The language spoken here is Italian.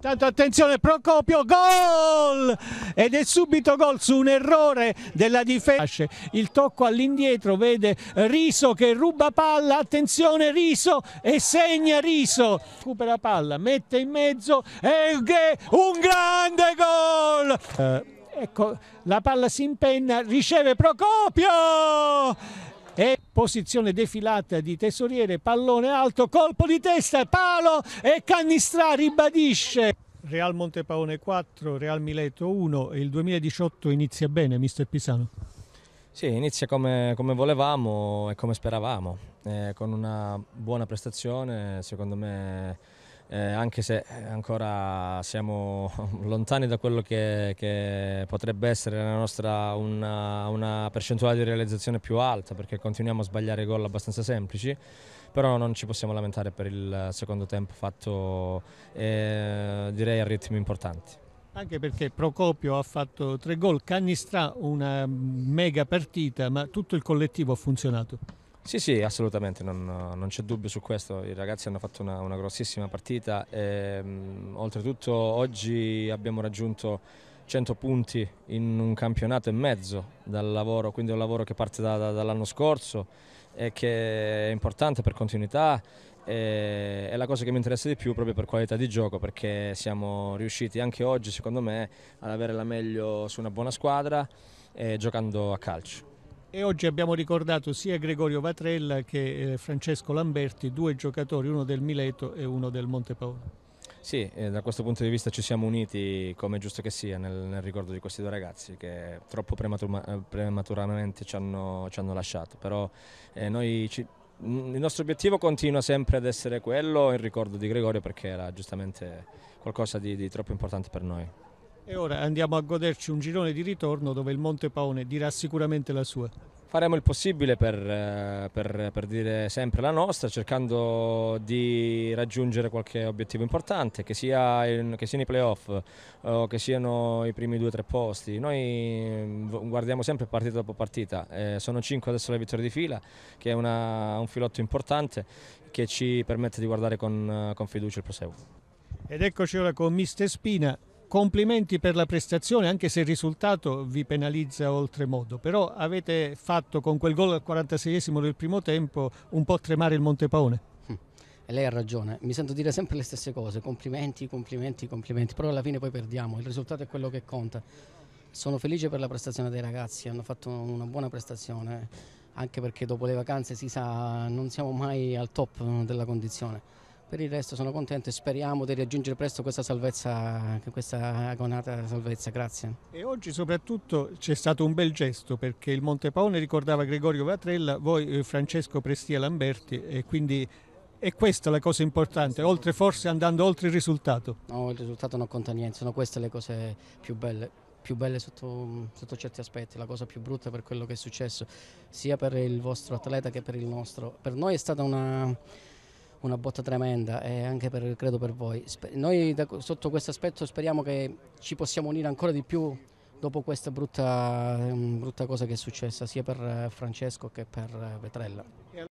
Intanto attenzione Procopio, gol! Ed è subito gol su un errore della difesa. Il tocco all'indietro vede Riso che ruba palla, attenzione Riso e segna Riso. Recupera palla, mette in mezzo e un grande gol! Eh, ecco, la palla si impenna, riceve Procopio! e posizione defilata di tesoriere, pallone alto, colpo di testa, palo e Cannistra ribadisce. Real Montepaone 4, Real Mileto 1 e il 2018 inizia bene, mister Pisano. Sì, inizia come, come volevamo e come speravamo, eh, con una buona prestazione, secondo me eh, anche se eh, ancora siamo lontani da quello che, che potrebbe essere nostra, una, una, percentuale di realizzazione più alta perché continuiamo a sbagliare gol abbastanza semplici però non ci possiamo lamentare per il secondo tempo fatto eh, direi a ritmi importanti anche perché Procopio ha fatto tre gol, Cannistrà una mega partita, ma tutto il collettivo ha funzionato. Sì, sì, assolutamente, non, non c'è dubbio su questo, i ragazzi hanno fatto una, una grossissima partita, e, ehm, oltretutto oggi abbiamo raggiunto 100 punti in un campionato e mezzo dal lavoro, quindi un lavoro che parte da, da, dall'anno scorso e che è importante per continuità è la cosa che mi interessa di più proprio per qualità di gioco perché siamo riusciti anche oggi secondo me ad avere la meglio su una buona squadra e eh, giocando a calcio. E oggi abbiamo ricordato sia Gregorio Vatrella che eh, Francesco Lamberti, due giocatori, uno del Mileto e uno del Monte Paolo. Sì, eh, da questo punto di vista ci siamo uniti come è giusto che sia nel, nel, ricordo di questi due ragazzi che troppo prematur eh, prematuramente ci hanno, ci hanno, lasciato, però eh, ci, mm, il nostro obiettivo continua sempre ad essere quello, il ricordo di Gregorio perché era giustamente qualcosa di, di troppo importante per noi. E ora andiamo a goderci un girone di ritorno dove il Monte Paone dirà sicuramente la sua. Faremo il possibile per, eh, per, per dire sempre la nostra, cercando di raggiungere qualche obiettivo importante, che, sia in, che siano i playoff eh, o che siano i primi due o tre posti. Noi mm, guardiamo sempre partita dopo partita, eh, sono cinque adesso le vittorie di fila, che è una, un filotto importante che ci permette di guardare con, eh, con fiducia il proseguo. Ed eccoci ora con Mister Spina, complimenti per la prestazione, anche se il risultato vi penalizza oltremodo, però avete fatto con quel gol al 46esimo del primo tempo un po' tremare il Montepaone. Hm. E lei ha ragione, mi sento dire sempre le stesse cose, complimenti, complimenti, complimenti, però alla fine poi perdiamo, il risultato è quello che conta. Sono felice per la prestazione dei ragazzi, hanno fatto una buona prestazione, anche perché dopo le vacanze si sa non siamo mai al top della condizione per il resto sono contento e speriamo di raggiungere presto questa salvezza, questa agonata salvezza, grazie. E oggi soprattutto c'è stato un bel gesto perché il Monte Paone ricordava Gregorio Vatrella, voi eh, Francesco Prestia Lamberti e quindi è questa la cosa importante, oltre forse andando oltre il risultato. No, il risultato non conta niente, sono queste le cose più belle più belle sotto, sotto, certi aspetti, la cosa più brutta per quello che è successo, sia per il vostro atleta che per il nostro. Per noi è stata una, una botta tremenda e anche per, credo per voi. Noi da, sotto questo aspetto speriamo che ci possiamo unire ancora di più dopo questa brutta, ehm, brutta cosa che è successa sia per eh, Francesco che per eh, Vetrella.